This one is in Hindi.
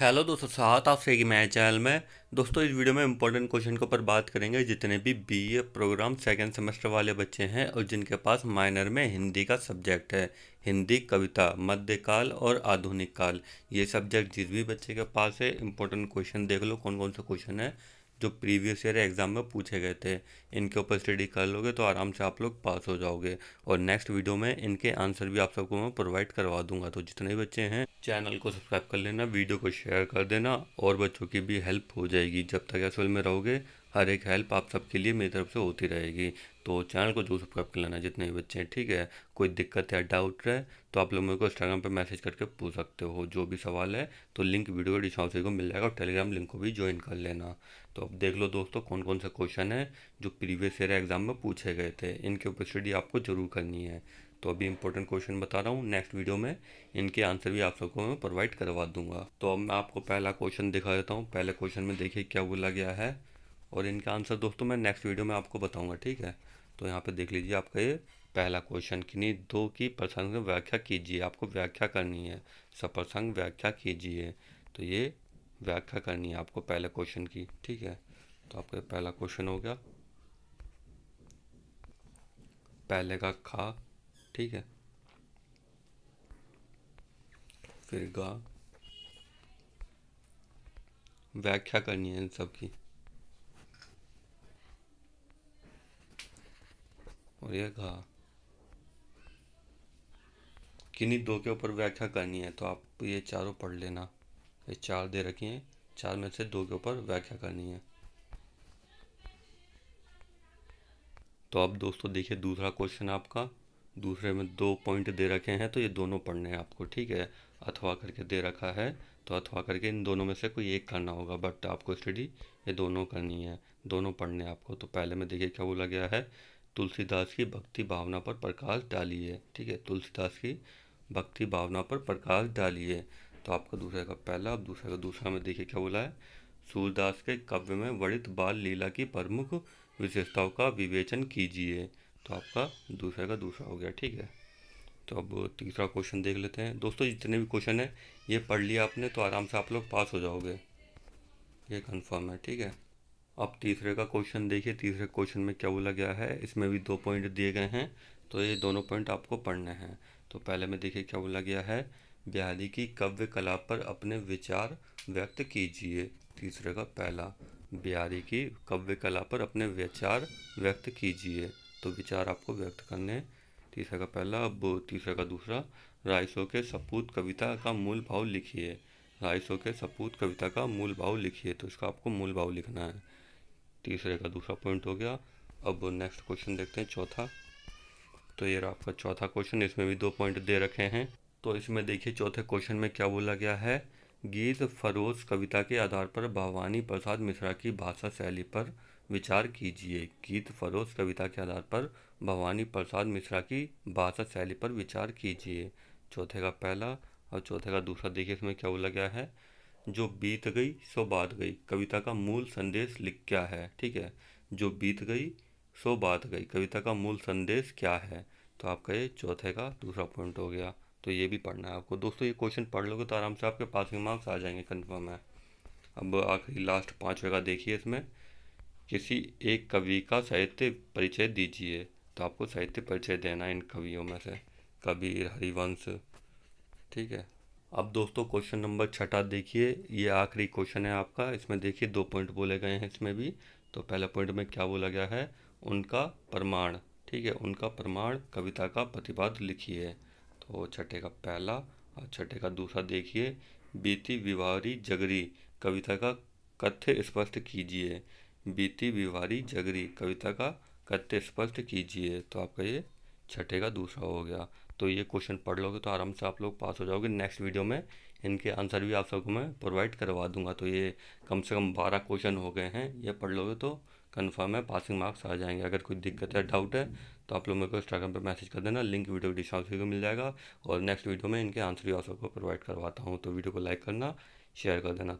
हेलो दोस्तों साथ आप सही मैं चैनल में दोस्तों इस वीडियो में इंपॉर्टेंट क्वेश्चन के ऊपर बात करेंगे जितने भी बीए प्रोग्राम सेकंड सेमेस्टर वाले बच्चे हैं और जिनके पास माइनर में हिंदी का सब्जेक्ट है हिंदी कविता मध्यकाल और आधुनिक काल ये सब्जेक्ट जिस भी बच्चे के पास है इंपॉर्टेंट क्वेश्चन देख लो कौन कौन से क्वेश्चन है जो प्रीवियस ईयर एग्ज़ाम में पूछे गए थे इनके ऊपर स्टडी कर लोगे तो आराम से आप लोग पास हो जाओगे और नेक्स्ट वीडियो में इनके आंसर भी आप सबको मैं प्रोवाइड करवा दूंगा तो जितने बच्चे हैं चैनल को सब्सक्राइब कर लेना वीडियो को शेयर कर देना और बच्चों की भी हेल्प हो जाएगी जब तक असल में रहोगे हर एक हेल्प आप सबके लिए मेरी तरफ से होती रहेगी तो चैनल को जो सब्सक्राइब कर लेना जितने भी बच्चे हैं ठीक है कोई दिक्कत या डाउट रहे तो आप लोग मेरे को इंस्टाग्राम पर मैसेज करके पूछ सकते हो जो भी सवाल है तो लिंक वीडियो डिस्क्रिप्शन को मिल जाएगा और टेलीग्राम लिंक को भी ज्वाइन कर लेना तो अब देख लो दोस्तों कौन कौन से क्वेश्चन है जो प्रीवियस ईयर एग्जाम में पूछे गए थे इनके ऊपर स्टडी आपको जरूर करनी है तो अभी इंपॉर्टेंट क्वेश्चन बता रहा हूँ नेक्स्ट वीडियो में इनके आंसर भी आप सबको मैं प्रोवाइड करवा दूंगा तो अब मैं आपको पहला क्वेश्चन दिखा देता हूँ पहले क्वेश्चन में देखिए क्या बोला गया है और इनका आंसर दोस्तों मैं नेक्स्ट वीडियो में आपको बताऊंगा ठीक है तो यहाँ पे देख लीजिए आपका ये पहला क्वेश्चन नहीं दो की प्रसंग व्याख्या कीजिए आपको व्याख्या करनी है सप्रसंग व्याख्या कीजिए तो ये व्याख्या करनी है आपको पहले क्वेश्चन की ठीक है तो आपका पहला क्वेश्चन हो गया पहले का खा ठीक है फिर गा व्याख्या करनी है इन सब की और यह कहा किन्हीं दो के ऊपर व्याख्या करनी है तो आप ये चारों पढ़ लेना ये चार दे रखी हैं चार में से दो के ऊपर व्याख्या करनी है तो अब दोस्तों देखिए दूसरा क्वेश्चन आपका दूसरे में दो पॉइंट दे रखे हैं तो ये दोनों पढ़ने हैं आपको ठीक है अथवा करके दे रखा है तो अथवा करके इन दोनों में से कोई एक करना होगा बट आपको स्टडी ये दोनों करनी है दोनों पढ़ने आपको तो पहले में देखिए क्या बोला गया है तुलसीदास की भक्ति भावना पर प्रकाश डालिए ठीक है तुलसीदास की भक्ति भावना पर प्रकाश डालिए तो आपका दूसरे का पहला अब दूसरे का दूसरा में देखिए क्या बोला है सूरदास के काव्य में वर्णित बाल लीला की प्रमुख विशेषताओं का विवेचन कीजिए तो आपका दूसरे का दूसरा हो गया ठीक है तो अब तीसरा क्वेश्चन देख लेते हैं दोस्तों जितने भी क्वेश्चन हैं ये पढ़ लिया आपने तो आराम से आप लोग पास हो जाओगे ये कन्फर्म है ठीक है अब तीसरे का क्वेश्चन देखिए तीसरे क्वेश्चन में क्या बोला गया है इसमें भी दो पॉइंट दिए गए हैं तो ये दोनों पॉइंट आपको पढ़ने हैं तो पहले में देखिए क्या बोला गया है बिहारी की कव्य कला पर अपने विचार व्यक्त कीजिए तीसरे का पहला बिहारी की कव्य कला पर अपने विचार व्यक्त कीजिए तो विचार आपको व्यक्त करने तीसरे का पहला अब तीसरे का दूसरा रायसो के सपूत कविता का मूल भाव लिखिए रायसो के सपूत कविता का मूल भाव लिखिए तो इसका आपको मूल भाव लिखना है तीसरे का दूसरा पॉइंट हो गया अब नेक्स्ट क्वेश्चन देखते हैं चौथा तो ये रहा आपका चौथा क्वेश्चन इसमें भी दो पॉइंट दे रखे हैं तो इसमें देखिए चौथे क्वेश्चन में क्या बोला गया है गीत फरोज कविता के आधार पर भवानी प्रसाद मिश्रा की भाषा शैली पर विचार कीजिए गीत फरोज कविता के आधार पर भवानी प्रसाद मिश्रा की भाषा शैली पर विचार कीजिए चौथे का पहला और चौथे का दूसरा देखिए इसमें क्या बोला गया है जो बीत गई सो बात गई कविता का मूल संदेश लिख क्या है ठीक है जो बीत गई सो बात गई कविता का मूल संदेश क्या है तो आपका ये चौथे का दूसरा पॉइंट हो गया तो ये भी पढ़ना है आपको दोस्तों ये क्वेश्चन पढ़ लोगे तो आराम से आपके पासिंग मार्क्स आ जाएंगे कन्फर्म है अब आखिरी लास्ट पाँचवें का देखिए इसमें किसी एक कवि का साहित्य परिचय दीजिए तो आपको साहित्य परिचय देना है इन कवियों में से कबीर हरिवंश ठीक है अब दोस्तों क्वेश्चन नंबर छठा देखिए ये आखिरी क्वेश्चन है आपका इसमें देखिए दो पॉइंट बोले गए हैं इसमें भी तो पहला पॉइंट में क्या बोला गया है उनका प्रमाण ठीक है उनका प्रमाण कविता का प्रतिवाद लिखिए तो छठे का पहला और छठे का दूसरा देखिए बीती विवारी जगरी कविता का कथ्य स्पष्ट कीजिए बीती विवारी जगरी कविता का कथ्य स्पष्ट कीजिए तो आपका ये छठे का दूसरा हो गया तो ये क्वेश्चन पढ़ लोगे तो आराम से आप लोग पास हो जाओगे नेक्स्ट वीडियो में इनके आंसर भी आप सबको मैं प्रोवाइड करवा दूंगा तो ये कम से कम बारह क्वेश्चन हो गए हैं ये पढ़ लोगे तो कन्फर्म है पासिंग मार्क्स आ जाएंगे अगर कोई दिक्कत है डाउट है तो आप लोग मेरे को इंस्टाग्राम पर मैसेज कर देना लिंक वीडियो डिस्क्रिप्शन को मिल जाएगा और नेक्स्ट वीडियो में इनके आंसर भी आप सबको प्रोवाइड करवाता हूँ तो वीडियो को लाइक करना शेयर कर देना